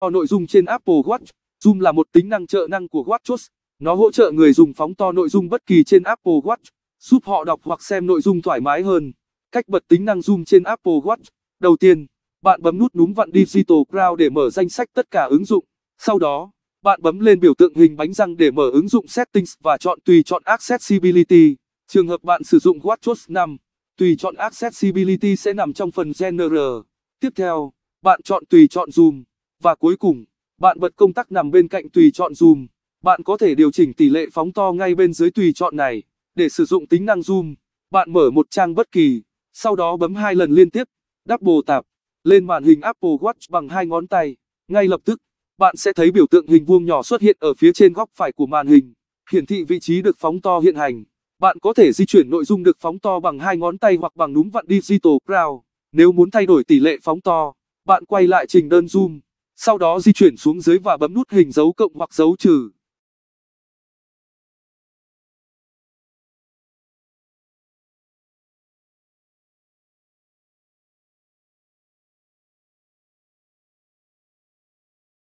To nội dung trên Apple Watch, Zoom là một tính năng trợ năng của WatchOS. Nó hỗ trợ người dùng phóng to nội dung bất kỳ trên Apple Watch, giúp họ đọc hoặc xem nội dung thoải mái hơn. Cách bật tính năng Zoom trên Apple Watch. Đầu tiên, bạn bấm nút núm vặn Digital Crown để mở danh sách tất cả ứng dụng. Sau đó, bạn bấm lên biểu tượng hình bánh răng để mở ứng dụng Settings và chọn tùy chọn Accessibility. Trường hợp bạn sử dụng WatchOS 5, tùy chọn Accessibility sẽ nằm trong phần General. Tiếp theo, bạn chọn tùy chọn Zoom. Và cuối cùng, bạn bật công tắc nằm bên cạnh tùy chọn zoom. Bạn có thể điều chỉnh tỷ lệ phóng to ngay bên dưới tùy chọn này. Để sử dụng tính năng zoom, bạn mở một trang bất kỳ, sau đó bấm hai lần liên tiếp, double tap lên màn hình Apple Watch bằng hai ngón tay. Ngay lập tức, bạn sẽ thấy biểu tượng hình vuông nhỏ xuất hiện ở phía trên góc phải của màn hình, hiển thị vị trí được phóng to hiện hành. Bạn có thể di chuyển nội dung được phóng to bằng hai ngón tay hoặc bằng núm vặn Digital Crown. Nếu muốn thay đổi tỷ lệ phóng to, bạn quay lại trình đơn zoom sau đó di chuyển xuống dưới và bấm nút hình dấu cộng hoặc dấu trừ.